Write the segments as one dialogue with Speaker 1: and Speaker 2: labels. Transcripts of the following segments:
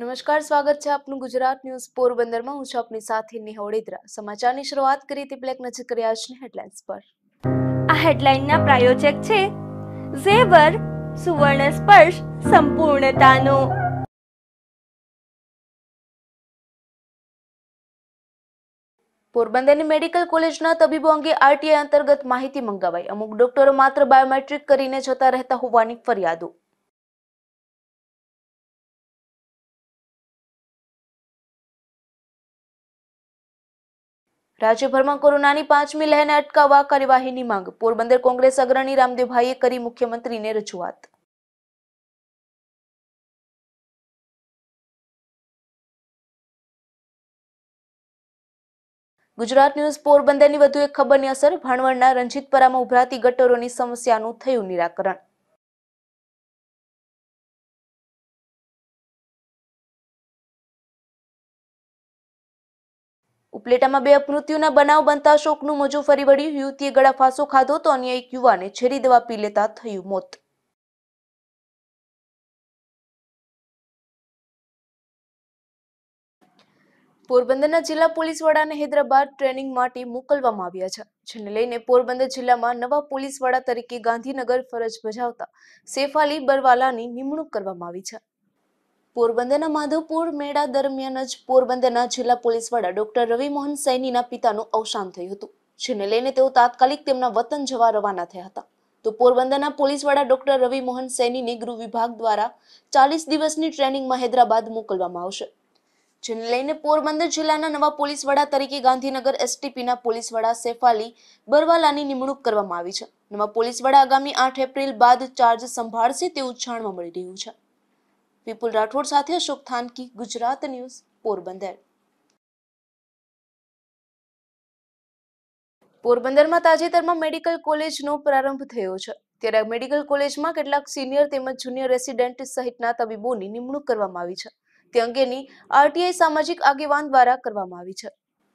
Speaker 1: નમસ્કાર સ્વાગત છે આપનું ગુજરાત ન્યૂઝ પોરબંદરમાં હું છું આપની સાથે નેહોળેદરા સમાચારની
Speaker 2: શરૂઆત કરી તે બ્લેક નજર કર્યા આજની હેડલાઇન્સ પર
Speaker 1: આ હેડલાઇનના પ્રાયોજક છે ઝેવર સુવર્ણ સ્પર્શ સંપૂર્ણતાનો પોરબંદરની મેડિકલ કોલેજના તબીબો અંગે આરટીઆઈ અંતર્ગત માહિતી મંગાવાઈ અમુક ડોક્ટરો માત્ર બાયોમેટ્રિક કરીને જતા રહેતા હોવાની ફરિયાદો રાજ્યભરમાં કોરોનાની પાંચમી લહેરને અટકાવવા કાર્યવાહીની માંગ પોરબંદર કોંગ્રેસ અગ્રણી રામદેવભાઈએ કરી મુખ્યમંત્રીને રજૂઆત ગુજરાત ન્યૂઝ પોરબંદરની વધુ એક ખબરની અસર ભાણવડના રંજીતપરામાં ઉભરાતી ગટરોની સમસ્યાનું થયું નિરાકરણ ઉપલેટામાં બે મૃત્યુના બનાવ બનતા શોકનું મોજું ફરી વળ્યું યુવતીએ ગળા ખાધો તો અન્ય એક યુવાને છેરી દવા પી લેતા થયું મોત પોરબંદરના જિલ્લા પોલીસ વડાને હૈદરાબાદ ટ્રેનિંગ
Speaker 2: માટે મોકલવામાં આવ્યા છે જેને લઈને પોરબંદર જિલ્લામાં નવા પોલીસ વડા તરીકે ગાંધીનગર ફરજ બજાવતા સેફાલી બરવાલાની નિમણૂક કરવામાં આવી છે પોરબંદરના માધવપુર મેળા દરમિયાન જ પોરબંદરના જિલ્લા પોલીસ વડા ડોક્ટર રવિ મોહન સૈનીના પિતાનું અવસાન થયું હતું જેને લઈને તેઓ તાત્કાલિક તેમના વતન જવા રવાના થયા હતા તો પોરબંદરના પોલીસ વડા ડોક્ટર રવિ મોહન સૈનીને ગૃહ વિભાગ દ્વારા ચાલીસ દિવસની ટ્રેનિંગમાં હૈદરાબાદ મોકલવામાં આવશે જેને લઈને પોરબંદર જિલ્લાના નવા પોલીસ વડા તરીકે ગાંધીનગર એસટીપીના પોલીસ વડા સેફાલી બરવાલાની નિમણૂક કરવામાં આવી છે નવા પોલીસ વડા આગામી આઠ એપ્રિલ બાદ ચાર્જ સંભાળશે તેવું જાણવા મળી રહ્યું છે વિપુલ રાઠોડ સાથે અશોક
Speaker 1: થાનકી ગુજરાત ન્યૂઝ પોરબંદર પોરબંદરમાં તાજેતરમાં મેડિકલ કોલેજનો પ્રારંભ થયો છે ત્યારે
Speaker 2: મેડિકલ કોલેજમાં કેટલાક સિનિયર તેમજ જુનિયર રેસિડેન્ટ સહિતના તબીબોની નિમણૂક કરવામાં આવી છે તે અંગેની આરટીઆઈ સામાજિક આગેવાન દ્વારા કરવામાં આવી છે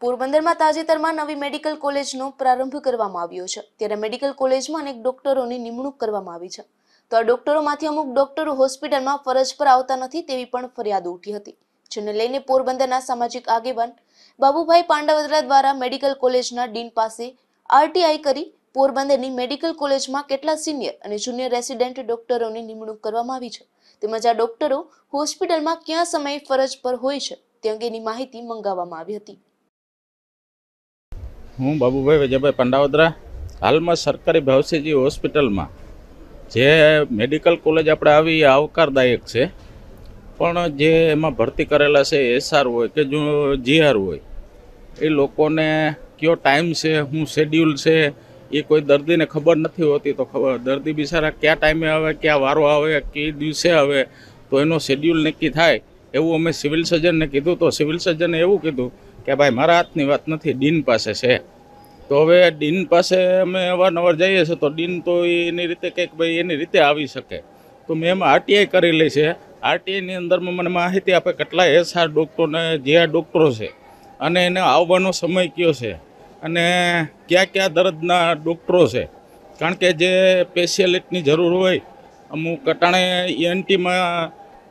Speaker 2: પોરબંદરમાં તાજેતરમાં નવી મેડિકલ કોલેજનો પ્રારંભ કરવામાં આવ્યો છે ત્યારે મેડિકલ કોલેજમાં અનેક ડોક્ટરોની નિમણૂક કરવામાં આવી છે તો આ ડોક્ટરોમાંથી અમુક ડોક્ટરો હોસ્પિટલમાં ફરજ પર આવતા નથી તેવી પણ ફરિયાદો ઉઠી હતી જેને લઈને પોરબંદરના સામાજિક આગેવાન બાબુભાઈ પાંડાવદરા દ્વારા મેડિકલ કોલેજના ડીન પાસે આરટીઆઈ કરી પોરબંદરની મેડિકલ કોલેજમાં કેટલા સિનિયર અને જુનિયર રેસિડેન્ટ ડોક્ટરોની નિમણૂક કરવામાં આવી છે તેમજ આ ડોક્ટરો હોસ્પિટલમાં ક્યાં સમય ફરજ પર હોય છે તે અંગેની માહિતી મંગાવવામાં આવી હતી
Speaker 3: હું બાબુભાઈ વિજયભાઈ પંડાવદરા હાલમાં સરકારી ભાવસીજી હોસ્પિટલમાં જે મેડિકલ કોલેજ આપણે આવી આવકારદાયક છે પણ જે એમાં ભરતી કરેલા છે એસઆર હોય કે જો જીઆર હોય એ લોકોને કયો ટાઈમ છે શું શેડ્યુલ છે એ કોઈ દર્દીને ખબર નથી હોતી તો ખબર દર્દી બિચારા કયા ટાઈમે આવે ક્યાં વારો આવે કે દિવસે આવે તો એનો શેડ્યુલ નક્કી થાય એવું અમે સિવિલ સર્જનને કીધું તો સિવિલ સર્જને એવું કીધું કે ભાઈ મારા હાથની વાત નથી ડીન પાસે છે તો હવે ડીન પાસે અમે અવારનવાર જઈએ છીએ તો ડીન તો એની રીતે કંઈક ભાઈ એની રીતે આવી શકે તો મેં એમાં આરટીઆઈ કરેલી છે આરટીઆઈની અંદરમાં મને માહિતી આપે કેટલા એસઆર ડૉક્ટરોને જે આ ડૉક્ટરો છે અને એને આવવાનો સમય કયો છે અને કયા કયા દર્દના ડૉક્ટરો છે કારણ કે જે સ્પેશિયાલિસ્ટની જરૂર હોય અમુક કટાણે એનટીમાં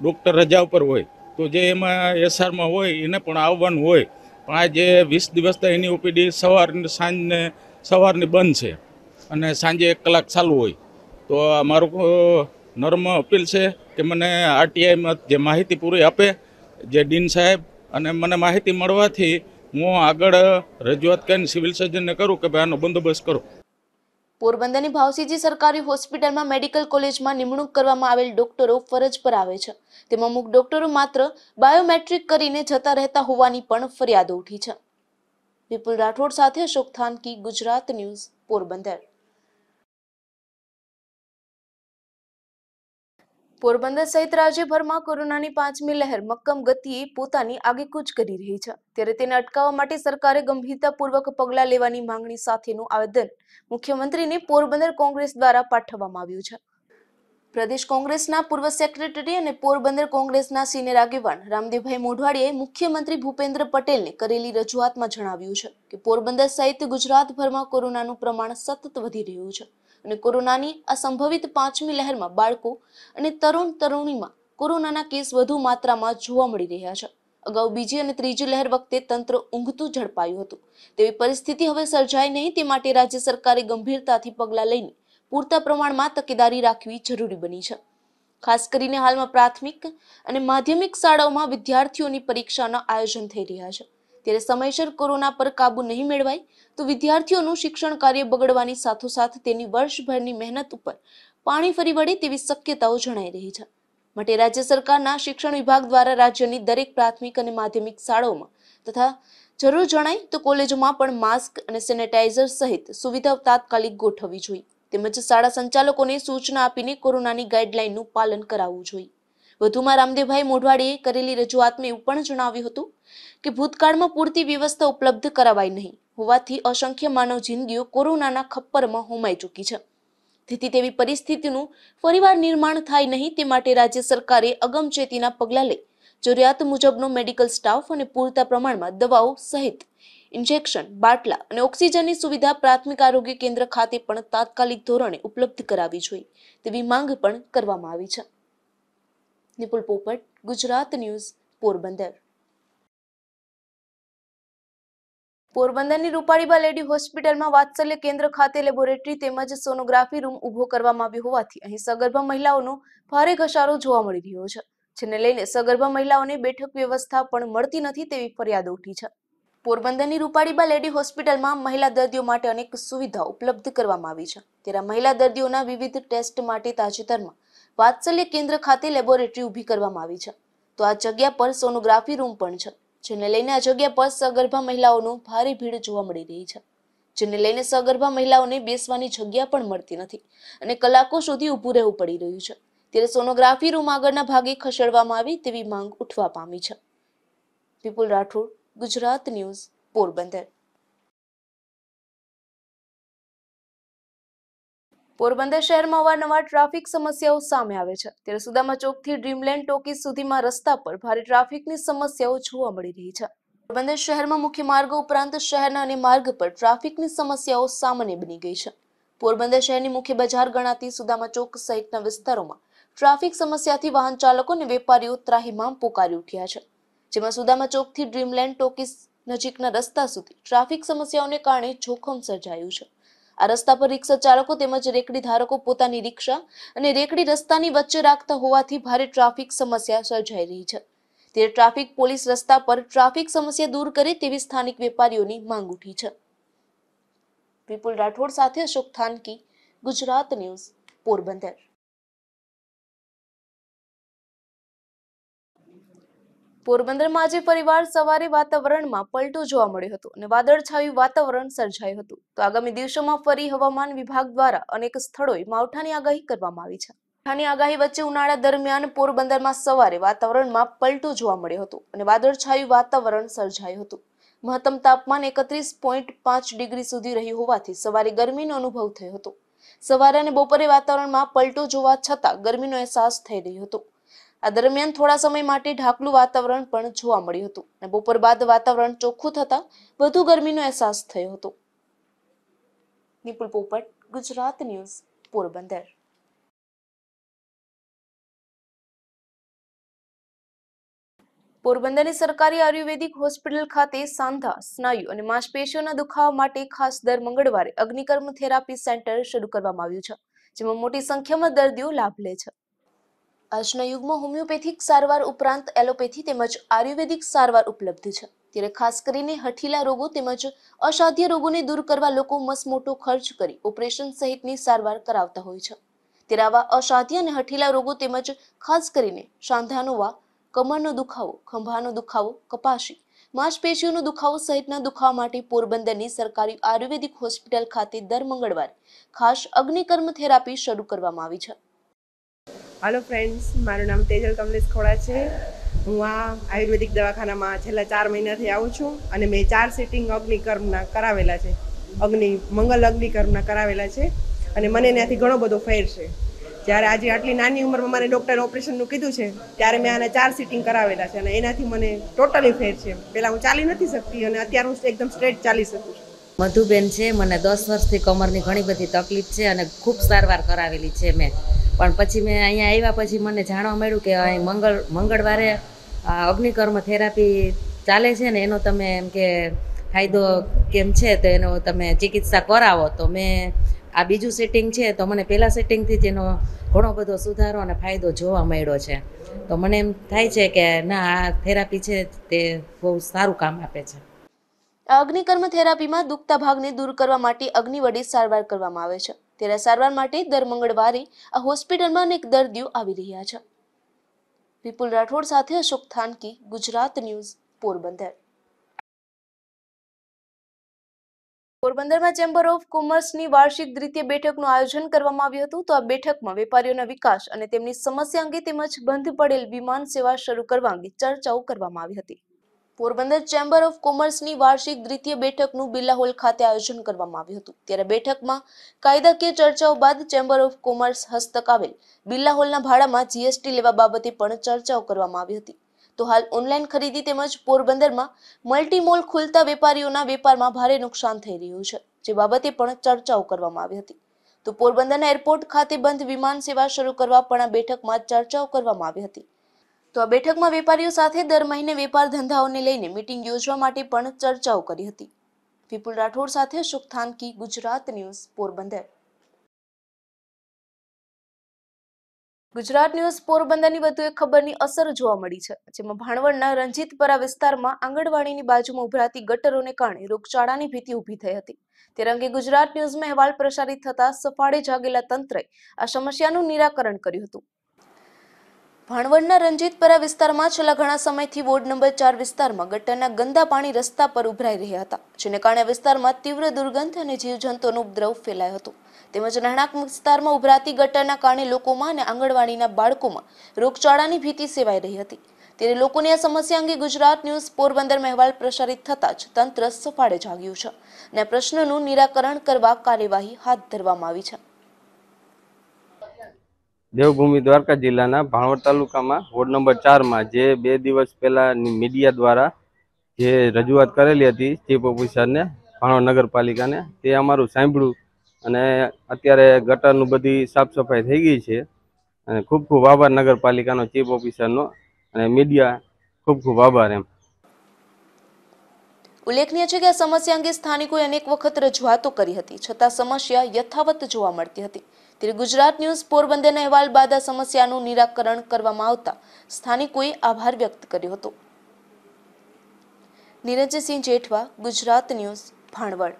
Speaker 3: ડૉક્ટર રજા ઉપર હોય તો જે એમાં એસઆરમાં હોય એને પણ આવવાનું હોય પણ આજે વીસ દિવસ તો એની ઓપીડી સવાર સાંજને સવારની બંધ છે અને સાંજે એક કલાક ચાલુ હોય તો મારું નર્મ અપીલ છે કે મને આરટીઆઈમાં જે માહિતી પૂરી આપે જે ડીન સાહેબ અને મને માહિતી મળવાથી હું આગળ રજૂઆત કરીને સિવિલ સર્જનને કરું કે ભાઈ આનો બંદોબસ્ત કરો
Speaker 2: પોરબંદરની ભાવસીજી સરકારી હોસ્પિટલમાં મેડિકલ કોલેજમાં નિમણૂક કરવામાં આવેલ ડોક્ટરો ફરજ પર આવે છે તેમાં અમુક ડોક્ટરો માત્ર બાયોમેટ્રિક કરીને જતા રહેતા હોવાની પણ ફરિયાદો ઉઠી છે વિપુલ રાઠોડ
Speaker 1: સાથે અશોક થાનકી ગુજરાત ન્યૂઝ પોરબંદર પોરબંદર સહિત રાજ્યભરમાં કોરોનાની પાંચમી લહેર
Speaker 2: મક્કમ ગતિએ પોતાની આગેકૂચ કરી રહી છે ત્યારે તેને અટકાવવા માટે સરકારે ગંભીરતાપૂર્વક પગલાં લેવાની માંગણી સાથેનું આવેદન મુખ્યમંત્રીને પોરબંદર કોંગ્રેસ દ્વારા પાઠવવામાં આવ્યું છે પ્રદેશ કોંગ્રેસના પૂર્વ સેક્રેટરી અને પોરબંદર કોંગ્રેસના સિનિયર આગેવાન રામદેવભાઈ મોઢવાડીએ મુખ્યમંત્રી ભૂપેન્દ્ર પટેલને કરેલી રજૂઆતમાં જણાવ્યું છે કે પોરબંદર સહિત ગુજરાતભરમાં કોરોનાનું પ્રમાણ સતત વધી રહ્યું છે અને કોરોનાની આ સંભવિત પાંચમી લહેરમાં બાળકો અને તરુણ તરુણીમાં કોરોનાના કેસ વધુ માત્રામાં જોવા મળી રહ્યા છે અગાઉ બીજી અને ત્રીજી લહેર વખતે તંત્ર ઊંઘતું ઝડપાયું હતું તેવી પરિસ્થિતિ હવે સર્જાય નહીં તે માટે રાજ્ય સરકારે ગંભીરતાથી પગલાં લઈને પૂરતા પ્રમાણમાં તકેદારી રાખવી જરૂરી બની છે ખાસ કરીને હાલમાં પ્રાથમિક અને માધ્યમિક શાળાઓમાં વિદ્યાર્થીઓની પરીક્ષાના આયોજન થઈ રહ્યા છે ત્યારે સમયસર કોરોના પર કાબુ નહીં મેળવાય તો વિદ્યાર્થીઓનું શિક્ષણ કાર્ય બગડવાની સાથોસાથ તેની વર્ષભરની મહેનત ઉપર પાણી ફરી વળે તેવી શક્યતાઓ જણાઈ રહી છે માટે રાજ્ય સરકારના શિક્ષણ વિભાગ દ્વારા રાજ્યની દરેક પ્રાથમિક અને માધ્યમિક શાળાઓમાં તથા જરૂર જણાય તો કોલેજોમાં પણ માસ્ક અને સેનેટાઇઝર સહિત સુવિધા તાત્કાલિક ગોઠવવી જોઈએ તેમજ શાળા સંચાલકોને સૂચના આપીને કોરોનાની ગાઈડલાઈનનું પાલન કરાવવું જોઈએ વધુમાં રામદેવભાઈ મોઢવાડીએ કરેલી રજૂઆતમાં એવું પણ જણાવ્યું હતું કે ભૂતકાળમાં પૂરતી વ્યવસ્થા ઉપલબ્ધ કરાવાઈ નહીં હોવાથી અસંખ્ય માનવ જિંદગીઓ કોરોનાના ખપ્પરમાં હોમાઈ ચૂકી છે તેથી તેવી પરિસ્થિતિનું ફરીવાર નિર્માણ થાય નહીં તે માટે રાજ્ય સરકારે અગમચેતીના પગલાં લઈ જરૂરિયાત મુજબનો મેડિકલ સ્ટાફ અને પૂરતા પ્રમાણમાં દવાઓ સહિત ઇન્જેક્શન બાટલા અને ઓક્સિજનની સુવિધા પ્રાથમિક આરોગ્ય કેન્દ્ર ખાતે પણ તાત્કાલિક ધોરણે ઉપલબ્ધ કરાવી જોઈએ તેવી માંગ પણ કરવામાં આવી છે નિપુલ પોપટ ગુજરાત ન્યૂઝ પોરબંદર પોરબંદરની રૂપાળીબા લેડી હોસ્પિટલમાં વાત્સલ્ય કેન્દ્ર ખાતે લેબોરેટરી તેમજ સોનોગ્રાફી રૂમ ઊભો કરવામાં આવ્યો હોવાથી અહીં સગર્ભા મહિલાઓનો ભારે ઘસારો જોવા મળી રહ્યો છે જેને લઈને સગર્ભા મહિલાઓને બેઠક વ્યવસ્થા પણ મળતી નથી તેવી ફરિયાદ ઉઠી છે પોરબંદરની રૂપાળીબા લેડી હોસ્પિટલમાં મહિલા દર્દીઓ માટે અનેક સુવિધા ઉપલબ્ધ કરવામાં આવી છે ત્યારે મહિલા દર્દીઓના વિવિધ ટેસ્ટ માટે તાજેતરમાં વાત્સલ્ય કેન્દ્ર ખાતે લેબોરેટરી ઊભી કરવામાં આવી છે તો આ જગ્યા પર સોનોગ્રાફી રૂમ પણ છે જેને લઈને આ જગ્યા પર સગર્ભા મહિલાઓનું ભારે ભીડ જોવા મળી રહી છે જેને લઈને સગર્ભા મહિલાઓને બેસવાની જગ્યા પણ મળતી નથી અને કલાકો સુધી ઊભું રહેવું પડી રહ્યું છે ત્યારે સોનોગ્રાફી રૂમ આગળના ભાગે ખસેડવામાં આવી તેવી માંગ ઉઠવા
Speaker 1: પામી છે વિપુલ રાઠોડ ગુજરાત ન્યૂઝ પોરબંદર પોરબંદર શહેરમાં અવારનવાર ટ્રાફિક સમસ્યાઓ સામે આવે છે ત્યારે સુદામા ચોકથી ડ્રીમલેન્ડ ટોકીઝ સુધીમાં રસ્તા પર ભારે
Speaker 2: ટ્રાફિકની સમસ્યાઓ જોવા મળી રહી છે પોરબંદર શહેરમાં મુખ્ય માર્ગો ઉપરાંત શહેરના અને માર્ગ પર ટ્રાફિકની સમસ્યાઓ સામાન્ય બની ગઈ છે પોરબંદર શહેરની મુખ્ય બજાર ગણાતી સુદામા ચોક સહિતના વિસ્તારોમાં ટ્રાફિક સમસ્યાથી વાહન ચાલકો અને વેપારીઓ ત્રાહીમામ પોકારી ઉઠ્યા છે જેમાં સુદામા ચોકથી ડ્રીમલેન્ડ ટોકીસ નજીકના રસ્તા સુધી ટ્રાફિક સમસ્યાઓને કારણે જોખમ સર્જાયું છે આ રસ્તા પર રિક્ષા ચાલકો તેમજ રેકડી ધારકો પોતાની રિક્ષા અને રેકડી રસ્તાની વચ્ચે રાખતા હોવાથી ભારે ટ્રાફિક સમસ્યા સર્જાઈ રહી છે ત્યારે ટ્રાફિક પોલીસ રસ્તા પર ટ્રાફિક સમસ્યા દૂર કરે તેવી સ્થાનિક વેપારીઓની માંગ ઉઠી છે
Speaker 1: વિપુલ રાઠોડ સાથે અશોક થાનકી ગુજરાત ન્યૂઝ પોરબંદર પોરબંદરમાં આજે પરિવાર સવારે વાતાવરણમાં પલટું જોવા મળ્યું હતું અને વાદળછાયું વાતાવરણ
Speaker 2: સર્જાયું હતું તો આગામી દિવસોમાં ફરી હવામાન વિભાગ દ્વારા અનેક સ્થળોએ માવઠાની આગાહી કરવામાં આવી છે માવઠાની આગાહી વચ્ચે ઉનાળા દરમિયાન પોરબંદરમાં સવારે વાતાવરણમાં પલટું જોવા મળ્યું હતું અને વાદળછાયું વાતાવરણ સર્જાયું હતું મહત્તમ તાપમાન એકત્રીસ પોઈન્ટ પાંચ ડિગ્રી સુધી રહ્યું હોવાથી સવારે ગરમીનો અનુભવ થયો હતો સવારે અને બપોરે વાતાવરણમાં પલટો જોવા છતાં ગરમીનો અહેસાસ થઈ રહ્યો હતો આ દરમિયાન થોડા સમય માટે ઢાકલું વાતાવરણ પણ જોવા મળ્યું હતું અને બપોર બાદ વાતાવરણ ચોખ્ખું થતા વધુ ગરમીનો અહેસાસ થયો હતો
Speaker 1: નિપુલ પોપટ ગુજરાત ન્યૂઝ પોરબંદર પોરબંદરની સરકારી આયુર્વેદિક હોસ્પિટલ ખાતે સાંધા સ્નાયુ અને માંસપેશીઓના દુખાવા
Speaker 2: માટે ખાસ દર મંગળવારે અગ્નિકર્મ થેરાપી સેન્ટર શરૂ કરવામાં આવ્યું છે જેમાં મોટી સંખ્યામાં દર્દીઓ લાભ લે છે આજના યુગમાં હોમિયોપેથિક સારવાર ઉપરાંત એલોપેથી તેમજ આયુર્વેદિક સારવાર ઉપલબ્ધ છે ત્યારે ખાસ કરીને હઠીલા રોગો તેમજ અસાધ્ય રોગોને દૂર કરવા લોકો મસમોટો ખર્ચ કરી ઓપરેશન સહિતની સારવાર કરાવતા હોય છે ત્યારે આવા અસાધ્ય અને હઠીલા રોગો તેમજ ખાસ કરીને સાંધાનો વા કમરનો દુખાવો ખંભાનો દુખાવો કપાશી માંસપેશીઓનો દુખાવો સહિતના દુખાવા માટે પોરબંદરની સરકારી આયુર્વેદિક હોસ્પિટલ ખાતે દર મંગળવારે ખાસ અગ્નિકર્મ થેરાપી શરૂ કરવામાં આવી છે હાલો ફ્રેન્ડ્સ મારું નામ તેજલ કમલેશ ખોડા છે હું આ આયુર્વેદિક દવાખાનામાં છેલ્લા ચાર મહિનાથી આવું છું અને મેં ચાર સિટિંગ અગ્નિકર્મના કરાવેલા છે અગ્નિ મંગલ અગ્નિકર્મના કરાવેલા છે અને મને એનાથી ઘણો બધો ફેર છે જ્યારે આજે આટલી નાની ઉંમરમાં મારે ડૉક્ટરે ઓપરેશનનું કીધું છે ત્યારે મેં આના ચાર સિટિંગ કરાવેલા છે અને એનાથી મને ટોટલી ફેર છે પહેલાં હું ચાલી નથી શકતી અને અત્યારે હું એકદમ સ્ટ્રેટ ચાલી શકું છું મધુબેન છે મને દસ વર્ષથી કમરની ઘણી બધી તકલીફ છે અને ખૂબ સારવાર કરાવેલી છે મેં પણ પછી મેં અહીંયા આવ્યા પછી મને જાણવા મળ્યું કે અહીં મંગળ મંગળવારે અગ્નિકર્મ થેરાપી ચાલે છે ને એનો તમે એમ કે ફાયદો કેમ છે તો એનો તમે ચિકિત્સા કરાવો તો મેં આ બીજું સેટિંગ છે તો મને પહેલાં સેટિંગથી જ એનો ઘણો બધો સુધારો અને ફાયદો જોવા મળ્યો છે તો મને એમ થાય છે કે ના આ થેરાપી છે તે બહુ સારું કામ આપે છે અગ્નિકર્મ થેરાપીમાં દુખતા ભાગને દૂર કરવા માટે અગ્નિ વડે સારવાર કરવામાં આવે છે તેના સારવાર માટે દર મંગળવારે આ હોસ્પિટલમાં અનેક દર્દીઓ આવી રહ્યા છે વિપુલ રાઠોડ સાથે અશોક થાનકી
Speaker 1: ગુજરાત ન્યૂઝ પોરબંદર
Speaker 2: પોરબંદરમાં ચેમ્બર ઓફ કોમર્સની વાર્ષિક દ્વિતીય બેઠકનું આયોજન કરવામાં આવ્યું હતું તો આ બેઠકમાં વેપારીઓના વિકાસ અને તેમની સમસ્યા અંગે તેમજ બંધ પડેલ વિમાન સેવા શરૂ કરવા અંગે ચર્ચાઓ કરવામાં આવી હતી પોરબંદર ચેમ્બર ઓફ કોમર્સની વાર્ષિક દ્વિતીય બેઠકનું બિરલા ખાતે આયોજન કરવામાં આવ્યું હતું ત્યારે બેઠકમાં કાયદાકીય ચર્ચાઓ બાદ ચેમ્બર ઓફ કોમર્સ હસ્તક આવેલ બિરલા હોલના ભાડામાં જીએસટી લેવા બાબતે પણ ચર્ચાઓ કરવામાં આવી હતી તો હાલ ઓનલાઈન ખરીદી તેમજ પોરબંદરમાં મલ્ટીમોલ ખુલતા વેપારીઓના વેપારમાં ભારે નુકસાન થઈ રહ્યું છે જે બાબતે પણ ચર્ચાઓ કરવામાં આવી હતી તો પોરબંદરના એરપોર્ટ ખાતે બંધ વિમાન સેવા શરૂ કરવા પણ આ બેઠકમાં ચર્ચાઓ કરવામાં આવી હતી તો આ બેઠકમાં વેપારીઓ સાથે દર મહિને વેપાર ધંધાઓને લઈને મિટિંગ યોજવા માટે પણ ચર્ચાઓ કરી હતી વિપુલ રાઠોડ સાથે
Speaker 1: અશોક થાનકી ગુજરાત ન્યૂઝ પોરબંદર ગુજરાત ન્યૂઝ પોરબંદરની વધુ એક ખબરની અસર જોવા મળી છે જેમાં ભાણવડના
Speaker 2: રંજીતપરા વિસ્તારમાં આંગણવાડીની બાજુમાં ઉભરાતી ગટરોને કારણે રોગચાળાની ભીતિ ઊભી થઈ હતી તે અંગે ગુજરાત ન્યૂઝમાં અહેવાલ પ્રસારિત થતા સફાળે જાગેલા તંત્રએ આ સમસ્યાનું નિરાકરણ કર્યું હતું ભાણવડના રંજીતપરા વિસ્તારમાં છેલ્લા ઘણા સમયથી વોર્ડ નંબર ચાર વિસ્તારમાં ગટરના ગંદા પાણી રસ્તા પર ઉભરાઈ રહ્યા હતા જેને કારણે વિસ્તારમાં તીવ્ર દુર્ગંધ અને જીવજંતુઓનું ઉપદ્રવ ફેલાયો હતો તેમજ રહેણાંક વિસ્તારમાં ઉભરાતી ગટરના કારણે લોકોમાં અને આંગણવાડીના બાળકોમાં રોગચાળાની ભીતિ સેવાઈ રહી હતી ત્યારે લોકોની આ સમસ્યા અંગે ગુજરાત ન્યૂઝ પોરબંદરમાં અહેવાલ પ્રસારિત થતાં જ તંત્ર સફાળે જાગ્યું છે અને પ્રશ્નનું નિરાકરણ કરવા કાર્યવાહી હાથ ધરવામાં આવી છે
Speaker 3: દેવભૂમિ દ્વારકા જિલ્લાના ભાણવડ તાલુકામાં વોર્ડ નંબર ચારમાં જે બે દિવસ પહેલાં મીડિયા દ્વારા જે રજૂઆત કરેલી હતી ચીફ ઓફિસરને ભાણવડ નગરપાલિકાને તે અમારું સાંભળ્યું અને અત્યારે ગટરનું બધી સાફ સફાઈ થઈ ગઈ છે અને ખૂબ ખૂબ આભાર નગરપાલિકાનો ચીફ ઓફિસરનો અને મીડિયા ખૂબ ખૂબ આભાર એમ
Speaker 2: ઉલ્લેખનીય છે કે આ સમસ્યા અંગે સ્થાનિકોએ અનેક વખત રજૂઆતો કરી હતી છતાં સમસ્યા યથાવત જોવા મળતી હતી ત્યારે ગુજરાત ન્યૂઝ પોરબંદરના અહેવાલ બાદ આ સમસ્યાનું નિરાકરણ કરવામાં આવતા સ્થાનિકોએ આભાર વ્યક્ત કર્યો હતો નિરંજનસિંહ જેઠવા ગુજરાત ન્યૂઝ ભાણવડ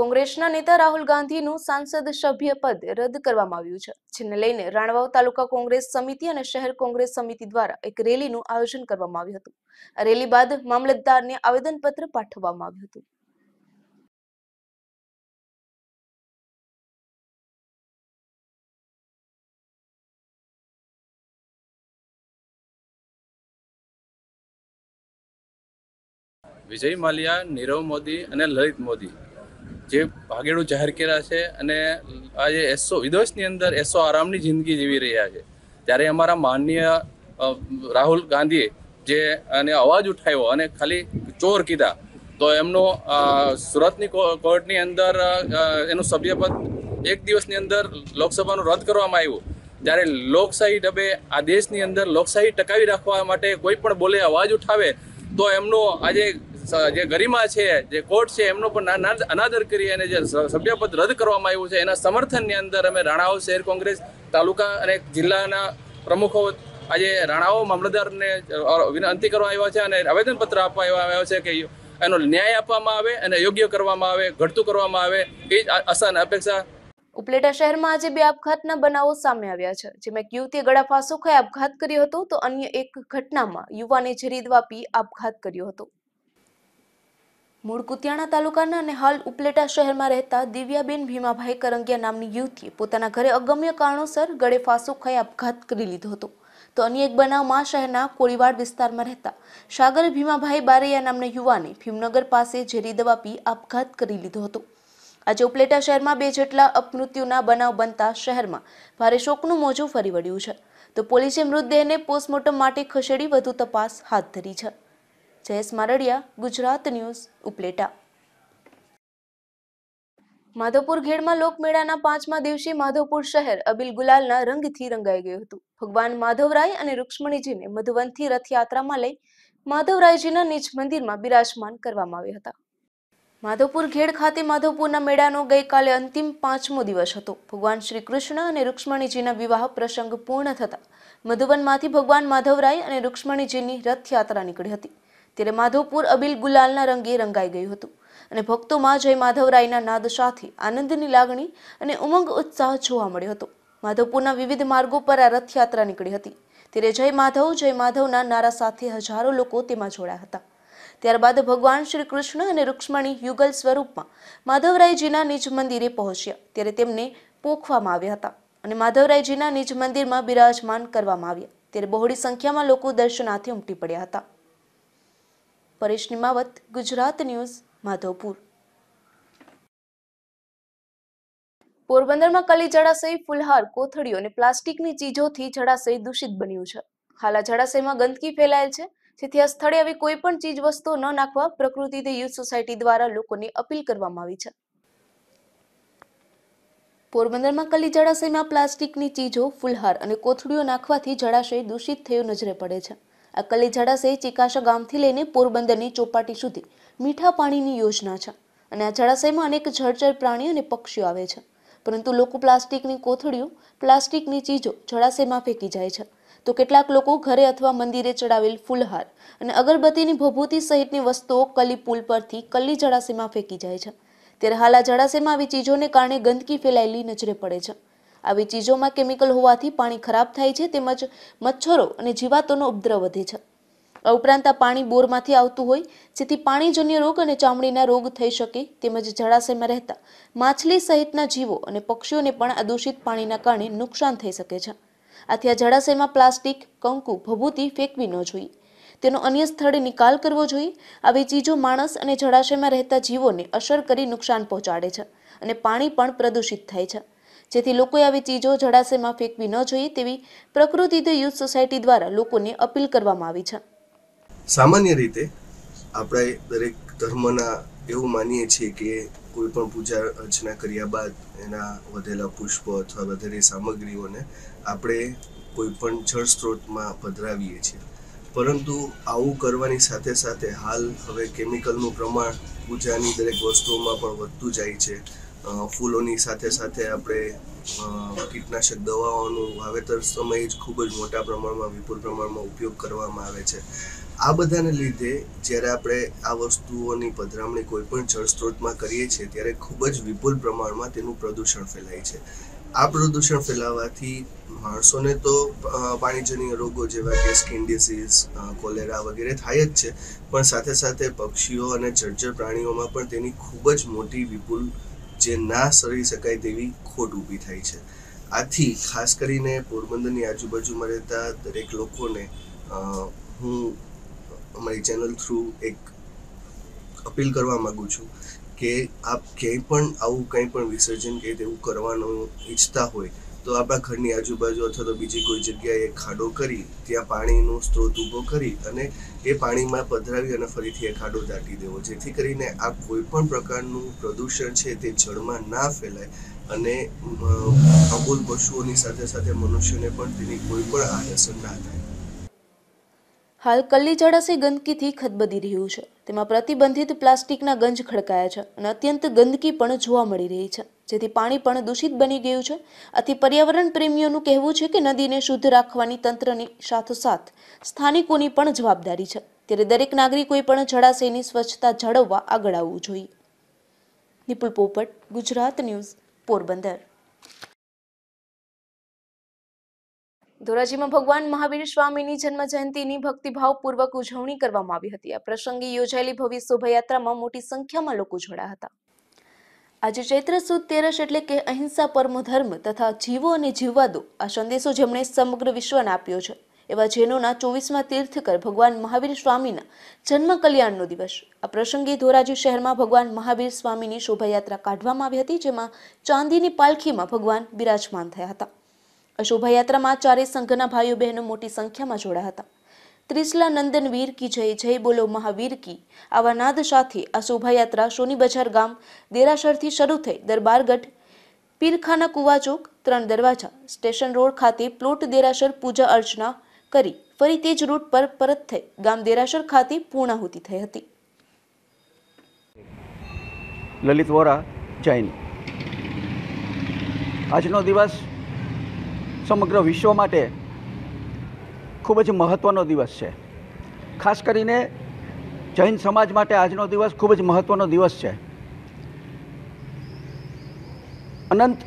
Speaker 2: કોંગ્રેસના નેતા રાહુલ ગાંધીનું સાંસદ સભ્ય પદ રદ કરવામાં આવ્યું છે જેને લઈને રાણવાવ તાલુકા કોંગ્રેસ સમિતિ અને શહેર કોંગ્રેસ સમિતિ દ્વારા
Speaker 1: એક રેલીનું આયોજન કરવામાં આવ્યું હતું રેલી બાદ મામલતદારને આવેદનપત્ર પાઠવવામાં આવ્યું હતું વિજય માલ્યા નીરવ
Speaker 3: મોદી અને લલિત મોદી જે ભાગેડું જાહેર કર્યા છે અને આજે એસો વિદેશની અંદર એસો આરામની જિંદગી જીવી રહ્યા છે ત્યારે અમારા માનનીય રાહુલ ગાંધીએ જે અને અવાજ ઉઠાવ્યો અને ખાલી ચોર કીધા તો એમનો સુરતની કોર્ટની અંદર એનું સભ્યપદ એક દિવસની અંદર લોકસભાનું રદ કરવામાં આવ્યું જ્યારે લોકશાહી ઢબે આ દેશની અંદર લોકશાહી ટકાવી રાખવા માટે કોઈ પણ બોલે અવાજ ઉઠાવે તો એમનો આજે જે ગરિમા છે જે કોર્ટ છે એમનો પણ અનાદર કરી અને જે સભ્યપદ રદ કરવામાં આવ્યું છે એના સમર્થનની અંદર અમે રાણાઓ શહેર કોંગ્રેસ તાલુકા અને જિલ્લાના પ્રમુખો આજે રાણાઓ મામલતદારને વિનંતી કરવા આવ્યા છે અને આવેદનપત્ર આપવા આવ્યા છે કે એનો ન્યાય આપવામાં આવે અને યોગ્ય કરવામાં આવે ઘટતું કરવામાં આવે એ જ આશા અપેક્ષા
Speaker 2: ઉપલેટા શહેરમાં આજે બે આપઘાતના બનાવો સામે આવ્યા છે જેમાં એક યુવતીએ ગળાફાંસો ખાઈ આપઘાત કર્યો હતો તો અન્ય એક ઘટનામાં યુવાને જરીદવા પી આપઘાત કર્યો હતો મૂળ કુતિયાણા તાલુકાના અને હાલ ઉપલેટા શહેરમાં રહેતા દિવ્યાબેન ભીમાભાઈ કરંગિયા નામની યુવતીએ પોતાના ઘરે અગમ્ય કારણોસર ગળે ફાંસો ખાઈ આપઘાત કરી લીધો હતો તો અન્ય એક બનાવમાં શહેરના કોળીવાડ વિસ્તારમાં રહેતા સાગર ભીમાભાઈ બારૈયા નામના યુવાને ભીમનગર પાસે ઝેરી દવા પી આપઘાત કરી લીધો હતો આજે ઉપલેટા શહેરમાં બે જેટલા અપમૃત્યુના બનાવ બનતા શહેરમાં ભારે શોકનું મોજું ફરી વળ્યું છે તો પોલીસે મૃતદેહને પોસ્ટમોર્ટમ માટે ખસેડી વધુ તપાસ હાથ ધરી છે જયેશ મારડિયા ગુજરાત ન્યૂઝ ઉપલેટા માધવપુર ઘેડમાં લોકમેળાના પાંચમા દિવસે માધવપુર શહેર અબિલ ગુલાલના રંગથી રંગાઈ ગયું હતું ભગવાન માધવરાય અને રૂક્ષ્મણીજીને મધુવનથી રથયાત્રામાં લઈ માધવરાયજીના નિજ મંદિરમાં બિરાજમાન કરવામાં આવ્યા હતા માધવપુર ઘેડ ખાતે માધવપુરના મેળાનો ગઈકાલે અંતિમ પાંચમો દિવસ હતો ભગવાન શ્રી કૃષ્ણ અને રૂક્ષ્મણીજીના વિવાહ પ્રસંગ પૂર્ણ થતા મધુવનમાંથી ભગવાન માધવરાય અને રૂક્ષ્મણીજીની રથયાત્રા નીકળી હતી ત્યારે માધવપુર અબિલ ગુલાલના રંગે રંગાઈ ગયું હતું અને ભક્તોમાં જય માધવરાયના નાદ સાથે આનંદની લાગણી અને ઉમંગ ઉત્સાહ જોવા મળ્યો હતો માધવપુરના વિવિધ માર્ગો પર આ રથયાત્રા નીકળી હતી ત્યારે જય માધવ જય માધવના નારા સાથે હજારો લોકો તેમાં જોડાયા હતા ત્યારબાદ ભગવાન શ્રી કૃષ્ણ અને રૂક્ષ્મણી યુગલ સ્વરૂપમાં માધવરાયજીના નિજ મંદિરે પહોંચ્યા ત્યારે તેમને પોખવામાં આવ્યા હતા અને માધવરાયજીના નિજ મંદિરમાં બિરાજમાન કરવામાં આવ્યા ત્યારે બહોળી સંખ્યામાં લોકો દર્શનાર્થે ઉમટી પડ્યા હતા પરેશ નિમાવત ગુજરાત ન્યૂઝ માધવપુર પોરબંદરમાં કલી જળાશય ફુલહાર કોથળીઓ અને પ્લાસ્ટિકની ચીજોથી જળાશય દૂષિત બન્યું છે હાલ આ જળાશયમાં ગંદકી ફેલાયેલ છે જેથી આ સ્થળે આવી કોઈ પણ ચીજ વસ્તુઓ ન નાખવા પ્રકૃતિ દે યુથ સોસાયટી દ્વારા લોકોને અપીલ કરવામાં આવી છે પોરબંદરમાં કલી જળાશયમાં પ્લાસ્ટિકની ચીજો ફુલહાર અને કોથળીઓ નાખવાથી જળાશય દૂષિત થયું નજરે પડે છે અકલી જળાશય ચિકાશા ગામથી લઈને પોરબંદરની ચોપાટી સુધી મીઠા પાણીની યોજના છે અને આ જળાશયમાં અનેક જળચર પ્રાણી અને પક્ષીઓ આવે છે પરંતુ લોકો પ્લાસ્ટિકની કોથળીઓ પ્લાસ્ટિકની ચીજો જળાશયમાં ફેંકી જાય છે તો કેટલાક લોકો ઘરે અથવા મંદિરે ચડાવેલ ફૂલહાર અને અગરબત્તીની ભભૂતિ સહિતની વસ્તુઓ કલી પુલ પરથી કલી જળાશયમાં ફેંકી જાય છે ત્યારે હાલ આ જળાશયમાં આવી ચીજોને કારણે ગંદકી ફેલાયેલી નજરે પડે છે આવી ચીજોમાં કેમિકલ હોવાથી પાણી ખરાબ થાય છે તેમજ મચ્છરો અને જીવાતોનો ઉપદ્રવ વધે છે આ ઉપરાંત આ પાણી બોરમાંથી આવતું હોય જેથી પાણીજન્ય રોગ અને ચામડીના રોગ થઈ શકે તેમજ જળાશયમાં રહેતા માછલી સહિતના જીવો અને પક્ષીઓને પણ આ દૂષિત પાણીના કારણે નુકસાન થઈ શકે છે આથી આ જળાશયમાં પ્લાસ્ટિક કંકુ ભભૂતિ ફેંકવી ન જોઈએ તેનો અન્ય સ્થળે નિકાલ કરવો જોઈએ આવી ચીજો માણસ અને જળાશયમાં રહેતા જીવોને અસર કરી નુકસાન પહોંચાડે છે અને પાણી પણ પ્રદૂષિત થાય છે જેથી લોકોએ આવી ચીજો જળાશયમાં ફેંકવી ન જોઈએ તેવી પ્રકૃતિ ધ યુથ સોસાયટી દ્વારા લોકોને અપીલ કરવામાં આવી છે
Speaker 4: સામાન્ય રીતે આપણે દરેક ધર્મના એવું માનીએ છીએ કે કોઈ પણ પૂજા અર્ચના કર્યા બાદ એના વધેલા પુષ્પો અથવા વધેલી સામગ્રીઓને આપણે કોઈ પણ જળ સ્ત્રોતમાં પધરાવીએ છીએ પરંતુ આવું કરવાની સાથે સાથે હાલ હવે કેમિકલનું પ્રમાણ પૂજાની દરેક વસ્તુઓમાં પણ વધતું જાય છે ફૂલોની સાથે સાથે આપણે કીટનાશક દવાઓનું વાવેતર સમય જ ખૂબ જ મોટા પ્રમાણમાં વિપુલ પ્રમાણમાં ઉપયોગ કરવામાં આવે છે આ બધાને લીધે જ્યારે આપણે આ વસ્તુઓની પધરામણી કોઈ પણ જળ સ્ત્રોતમાં કરીએ છીએ ત્યારે ખૂબ જ વિપુલ પ્રમાણમાં તેનું પ્રદૂષણ ફેલાય છે આ પ્રદૂષણ ફેલાવાથી માણસોને તો પાણીજન્ય રોગો જેવા કે સ્કિન ડિસીઝ કોલેરા વગેરે થાય જ છે પણ સાથે સાથે પક્ષીઓ અને જળચર પ્રાણીઓમાં પણ તેની ખૂબ જ મોટી વિપુલ જે ના સરી શકાય તેવી ખોટ ઊભી થાય છે આથી ખાસ કરીને પોરબંદરની આજુબાજુમાં રહેતા દરેક લોકોને હું અમારી ચેનલ થ્રુ એક અપીલ કરવા માગું છું કે આપ ક્યાંય પણ આવું કંઈ પણ વિસર્જન કે તેવું કરવાનું ઈચ્છતા હોય તો આપણા ઘરની આજુબાજુ અથવા તો બીજી કોઈ જગ્યાએ ખાડો કરી ત્યાં પાણીનો સ્ત્રોત ઊભો કરી અને એ પાણીમાં પધરાવી અને ફરીથી એ ખાડો દાટી દેવો જેથી કરીને આ કોઈ પણ પ્રકારનું પ્રદૂષણ છે તે જળમાં ના ફેલાય અને અબોલ પશુઓની સાથે સાથે મનુષ્યને પણ તેની કોઈ પણ આડઅસર ના થાય
Speaker 2: હાલ કલ્લી જળાશય ગંદકીથી ખદબદી રહ્યું છે તેમાં પ્રતિબંધિત પ્લાસ્ટિકના ગંજ ખડકાયા છે અને અત્યંત ગંદકી પણ જોવા મળી રહી છે જેથી પાણી પણ દૂષિત બની ગયું છે આથી પર્યાવરણ પ્રેમીઓનું કહેવું છે કે નદીને શુદ્ધ રાખવાની તંત્રની સાથોસાથ સ્થાનિકોની પણ જવાબદારી છે ત્યારે દરેક નાગરિકોએ પણ જળાશયની સ્વચ્છતા જાળવવા આગળ આવવું
Speaker 1: જોઈએ નિપુલ પોપટ ગુજરાત ન્યૂઝ પોરબંદર
Speaker 2: ધોરાજીમાં ભગવાન મહાવીર સ્વામીની જન્મ જયંતિની ભક્તિભાવપૂર્વક ઉજવણી કરવામાં આવી હતી આ પ્રસંગે યોજાયેલી ભવ્ય શોભાયાત્રામાં મોટી સંખ્યામાં લોકો જોડાયા હતા આજે ચૈત્ર સુદ તેરસ એટલે કે અહિંસા પરમ ધર્મ તથા જીવો અને જીવવાદો આ સંદેશો જેમણે સમગ્ર વિશ્વને આપ્યો છે એવા જૈનોના ચોવીસમાં તીર્થકર ભગવાન મહાવીર સ્વામીના જન્મ કલ્યાણનો દિવસ આ પ્રસંગે ધોરાજી શહેરમાં ભગવાન મહાવીર સ્વામીની શોભાયાત્રા કાઢવામાં આવી હતી જેમાં ચાંદીની પાલખીમાં ભગવાન બિરાજમાન થયા હતા શોભાયાત્રામાં ચારેય સંઘના ભાઈઓ બહેનો મોટી સંખ્યામાં જોડાયા હતા ત્રિશલા નંદન વીર કી જય જય બોલો મહાવીર કી આવા નાદ સાથે આ શોભાયાત્રા સોની બજાર ગામ દેરાસરથી શરૂ થઈ દરબારગઢ પીરખાના કુવા ચોક ત્રણ દરવાજા સ્ટેશન રોડ ખાતે પ્લોટ દેરાસર પૂજા અર્ચના કરી ફરી તે જ રૂટ પર પરત થઈ ગામ દેરાસર ખાતે પૂર્ણાહુતિ થઈ હતી
Speaker 5: લલિત વોરા જૈન આજનો દિવસ સમગ્ર વિશ્વ માટે ખૂબ જ મહત્ત્વનો દિવસ છે ખાસ કરીને જૈન સમાજ માટે આજનો દિવસ ખૂબ જ મહત્ત્વનો દિવસ છે અનંત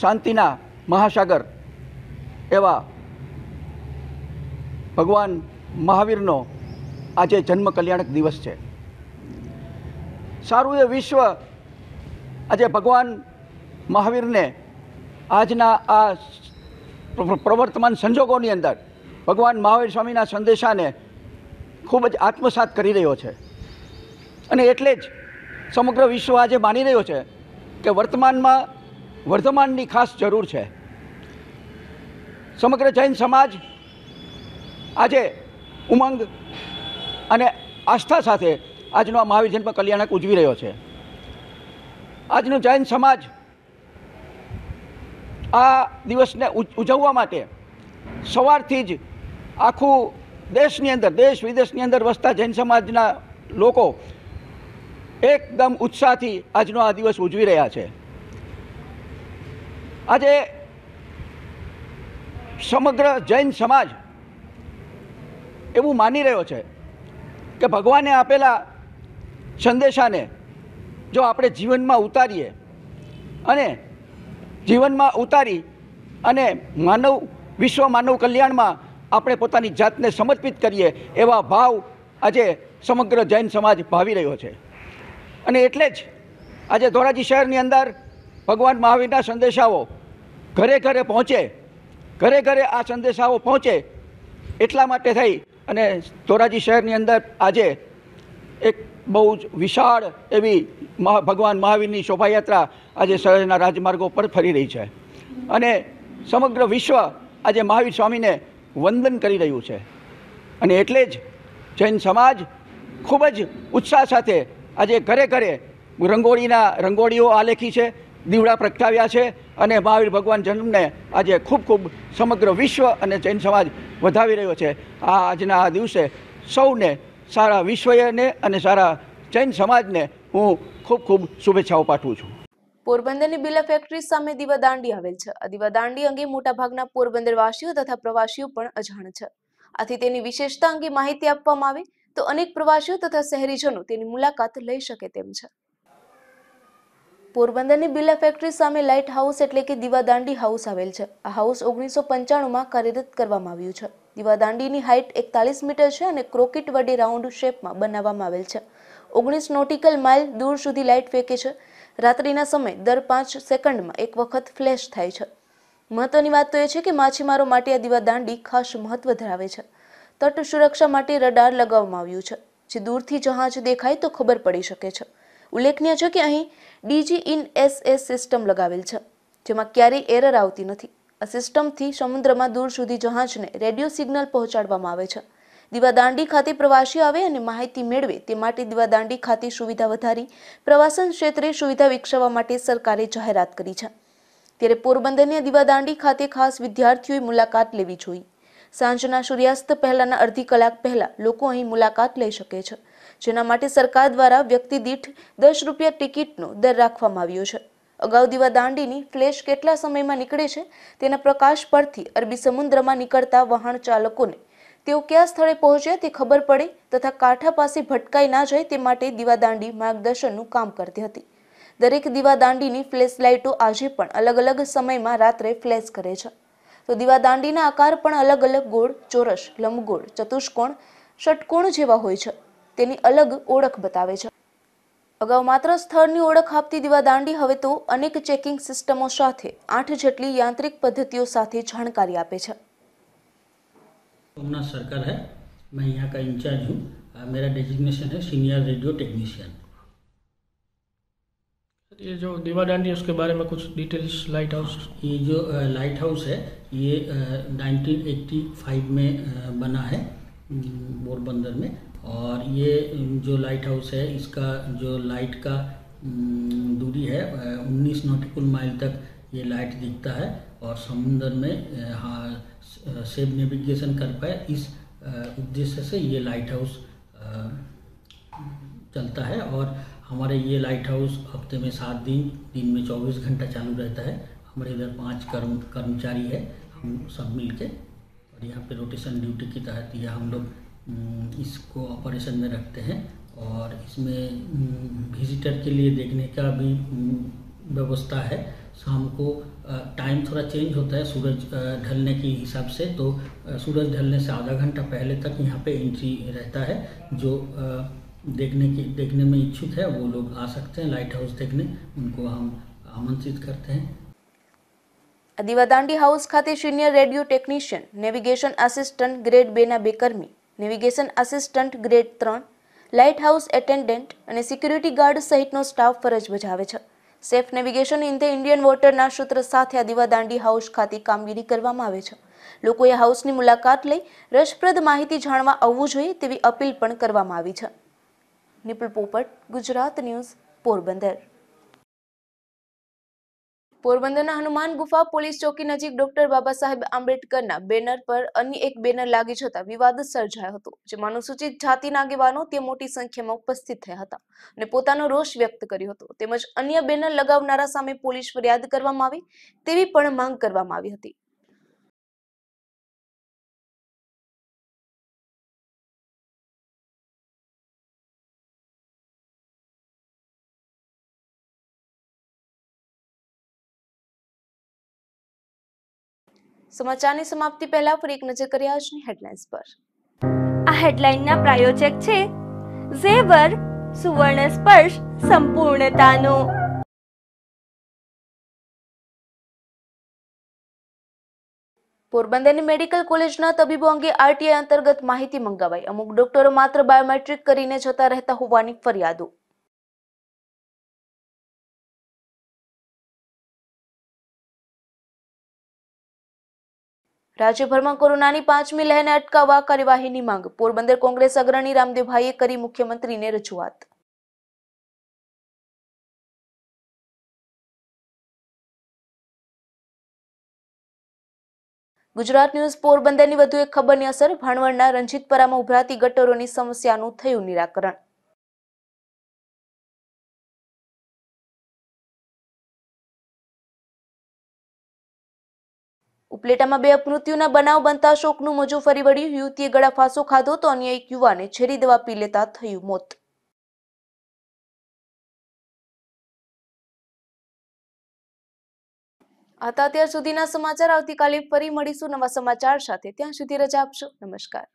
Speaker 5: શાંતિના મહાસાગર એવા ભગવાન મહાવીરનો આજે જન્મ કલ્યાણક દિવસ છે સારું એ વિશ્વ આજે ભગવાન મહાવીરને આજના આ પ્રવર્તમાન સંજોગોની અંદર ભગવાન મહાવીર સ્વામીના સંદેશાને ખૂબ જ આત્મસાત કરી રહ્યો છે અને એટલે જ સમગ્ર વિશ્વ આજે માની રહ્યો છે કે વર્તમાનમાં વર્ધમાનની ખાસ જરૂર છે સમગ્ર જૈન સમાજ આજે ઉમંગ અને આસ્થા સાથે આજનો આ મહાવીર જન્મ કલ્યાણક ઉજવી રહ્યો છે આજનો જૈન સમાજ આ દિવસને ઉજવવા માટે સવારથી જ આખું દેશની અંદર દેશ વિદેશની અંદર વસતા જૈન સમાજના લોકો એકદમ ઉત્સાહથી આજનો આ દિવસ ઉજવી રહ્યા છે આજે સમગ્ર જૈન સમાજ એવું માની રહ્યો છે કે ભગવાને આપેલા સંદેશાને જો આપણે જીવનમાં ઉતારીએ અને જીવનમાં ઉતારી અને માનવ વિશ્વ માનવ કલ્યાણમાં આપણે પોતાની જાતને સમર્પિત કરીએ એવા ભાવ આજે સમગ્ર જૈન સમાજ ભાવી રહ્યો છે અને એટલે જ આજે ધોરાજી શહેરની અંદર ભગવાન મહાવીરના સંદેશાઓ ઘરે ઘરે પહોંચે ઘરે ઘરે આ સંદેશાઓ પહોંચે એટલા માટે થઈ અને ધોરાજી શહેરની અંદર આજે એક બહુ જ વિશાળ એવી મહા ભગવાન મહાવીરની શોભાયાત્રા આજે શહેરના રાજમાર્ગો પર ફરી રહી છે અને સમગ્ર વિશ્વ આજે મહાવીર સ્વામીને વંદન કરી રહ્યું છે અને એટલે જ જૈન સમાજ ખૂબ જ ઉત્સાહ સાથે આજે ઘરે ઘરે રંગોળીના રંગોળીઓ આલેખી છે દીવડા પ્રગટાવ્યા છે અને મહાવીર ભગવાન જન્મને આજે ખૂબ ખૂબ સમગ્ર વિશ્વ અને જૈન સમાજ વધાવી રહ્યો છે આ આજના આ દિવસે સૌને સારા વિશ્વને અને સારા જૈન સમાજને હું ખૂબ ખૂબ શુભેચ્છાઓ પાઠવું છું
Speaker 2: પોરબંદરની બિલા ફેક્ટરી સામે દીવાદાંડી આવેલ છે આ દીવાદાંડી અંગે મોટા ભાગના પોરબંદરવાસીઓ તથા પ્રવાસીઓ પણ અજાણ છે આથી તેની વિશેષતા અંગે માહિતી આપવામાં આવે તો અનેક પ્રવાસીઓ તથા શહેરીજનો તેની મુલાકાત લઈ શકે તેમ છે પોરબંદરની બિલા ફેક્ટરી સામે લાઇટ હાઉસ એટલે કે દીવાદાંડી હાઉસ આવેલ છે આ હાઉસ ઓગણીસો પંચાણુંમાં કાર્યરત કરવામાં આવ્યું છે દીવાદાંડીની હાઇટ એકતાલીસ મીટર છે અને ક્રોકેટ વડે રાઉન્ડ શેપમાં બનાવવામાં આવેલ છે ઓગણીસ નોટિકલ માઇલ દૂર સુધી લાઇટ ફેંકે છે રાત્રિના સમયે દર પાંચ સેકન્ડમાં એક વખત ફ્લેશ થાય છે મહત્વની વાત તો એ છે કે માછીમારો માટે આ દાંડી ખાસ મહત્વ ધરાવે છે તટ સુરક્ષા માટે રડાર લગાવવામાં આવ્યું છે જે દૂરથી જહાજ દેખાય તો ખબર પડી શકે છે ઉલ્લેખનીય છે કે અહીં DG N S S system લગાવેલ છે જેમાં ક્યારેય એરર આવતી નથી આ સિસ્ટમથી સમુદ્રમાં દૂર સુધી જહાજને રેડિયો સિગ્નલ પહોંચાડવામાં આવે છે દીવાદાંડી ખાતે પ્રવાસી આવે અને માહિતી મેળવે તે માટે દીવાદાંડી ખાતે સુવિધા વધારી પ્રવાસન ક્ષેત્રે સુવિધા વિકસાવવા માટે સરકારે જાહેરાત કરી છે ત્યારે પોરબંદરની દીવાદાંડી ખાતે ખાસ વિદ્યાર્થીઓએ મુલાકાત લેવી જોઈએ સાંજના સૂર્યાસ્ત પહેલાના અડધી કલાક પહેલા લોકો અહીં મુલાકાત લઈ શકે છે જેના માટે સરકાર દ્વારા વ્યક્તિ દીઠ દસ રૂપિયા ટિકિટનો દર રાખવામાં આવ્યો છે અગાઉ દીવા દાંડીની ફ્લેશ કેટલા સમયમાં નીકળે છે તેના પ્રકાશ પરથી અરબી સમુદ્રમાં નીકળતા વાહન ચાલકોને તેઓ કયા સ્થળે પહોંચ્યા તે ખબર પડે તથા કાંઠા પાસે ભટકાઈ ના જાય તે માટે દીવાદાંડી માર્ગદર્શનનું કામ કરતી હતી દરેક દીવાદાંડીની ફ્લેશ લાઇટો આજે પણ અલગ અલગ સમયમાં રાત્રે ફ્લેશ કરે છે તો દીવાદાંડીના આકાર પણ અલગ અલગ ગોળ ચોરસ લંબગોળ ચતુષ્કોણ ષટકોણ જેવા હોય છે તેની અલગ ઓળખ બતાવે છે અગાઉ માત્ર સ્થળની ઓળખ આપતી દીવાદાંડી હવે તો અનેક ચેકિંગ સિસ્ટમો સાથે આઠ જેટલી યાંત્રિક પદ્ધતિઓ સાથે જાણકારી આપે છે
Speaker 6: सोमनाथ सरकार है मैं यहाँ का इंचार्ज हूँ मेरा डेजिग्नेशन है सीनियर रेडियो टेक्नीशियन ये जो देवा डांडी उसके बारे में कुछ डिटेल्स लाइट हाउस ये जो लाइट हाउस है ये नाइनटीन एट्टी फाइव में बना है पोरबंदर में और ये जो लाइट हाउस है इसका जो लाइट का दूरी है 19 नॉटिकल माइल तक ये लाइट दिखता है और समुद्र में हाँ सेब नेविगेशन कर पाए इस उद्देश्य से ये लाइट हाउस चलता है और हमारे ये लाइट हाउस हफ्ते में सात दिन दिन में चौबीस घंटा चालू रहता है हमारे इधर पांच कर्म कर्मचारी है हम सब मिल के और यहाँ पे रोटेशन ड्यूटी के तहत यह हम लोग इसको ऑपरेशन में रखते हैं और इसमें विजिटर के लिए देखने का भी व्यवस्था है शाम को टाइम थोड़ा चेंज होता है सूरज ढलने के हिसाब से तो सूरज ढलने से आधा घंटा पहले तक यहाँ पे एंट्री रहता है जो देखने की देखने में इच्छुक है वो लोग आ सकते हैं लाइट हाउस देखने उनको हम आमंत्रित करते हैं
Speaker 2: દીવાદાંડી હાઉસ ખાતે senior radio technician navigation assistant grade બેના બે કર્મી નેવિગેશન આસિસ્ટન્ટ ગ્રેડ ત્રણ લાઇટ હાઉસ એટેન્ડન્ટ અને સિક્યુરિટી ગાર્ડ સહિતનો સ્ટાફ ફરજ બજાવે છે safe navigation in the Indian વોટરના સૂત્ર સાથે આ દીવાદાંડી હાઉસ ખાતે કામગીરી કરવામાં આવે છે લોકોએ હાઉસની મુલાકાત લઈ રસપ્રદ માહિતી જાણવા આવવું જોઈએ તેવી અપીલ પણ કરવામાં આવી છે નિપુલ પોપટ ગુજરાત ન્યૂઝ પોરબંદર પોરબંદરના હનુમાન ગુફા પોલીસ ચોકી નજીક ડોક્ટર બાબા સાહેબ આંબેડકરના બેનર પર અન્ય એક બેનર લાગી જતા વિવાદ સર્જાયો હતો જેમાં અનુસૂચિત જાતિના આગેવાનો તે મોટી સંખ્યામાં ઉપસ્થિત થયા હતા અને પોતાનો રોષ વ્યક્ત કર્યો હતો તેમજ અન્ય બેનર લગાવનારા સામે પોલીસ ફરિયાદ કરવામાં આવી
Speaker 1: તેવી પણ માંગ કરવામાં આવી હતી સમાચારની સમાપ્તિ પહેલા ફરી એક નજર કરી આજની હેડલાઇન્સ પર આ હેડલાઇનના પ્રાયોજક છે ઝેવર સુવર્ણ સ્પર્શ સંપૂર્ણતાનો પોરબંદરની મેડિકલ કોલેજના તબીબો અંગે આરટીઆઈ અંતર્ગત માહિતી મંગાવાઈ અમુક ડોક્ટરો માત્ર બાયોમેટ્રિક કરીને જતા રહેતા હોવાની ફરિયાદો રાજ્યભરમાં કોરોનાની પાંચમી લહેરને અટકાવવા કાર્યવાહીની માંગ પોરબંદર કોંગ્રેસ અગ્રણી રામદેવભાઈએ કરી મુખ્યમંત્રીને રજૂઆત ગુજરાત ન્યૂઝ પોરબંદરની વધુ એક ખબરની અસર ભાણવડના રંજીતપરામાં ઉભરાતી ગટરોની સમસ્યાનું થયું નિરાકરણ ઉપલેટામાં બે મૃત્યુના બનાવ બનતા શોકનું મોજું ફરી વળ્યું યુવતીએ ગળા ફાંસો ખાધો તો અન્ય એક યુવાને છેરી દવા પી લેતા થયું મોત આતા અત્યાર સુધીના સમાચાર આવતીકાલે ફરી મળીશું નવા સમાચાર સાથે ત્યાં સુધી રજા આપશો
Speaker 2: નમસ્કાર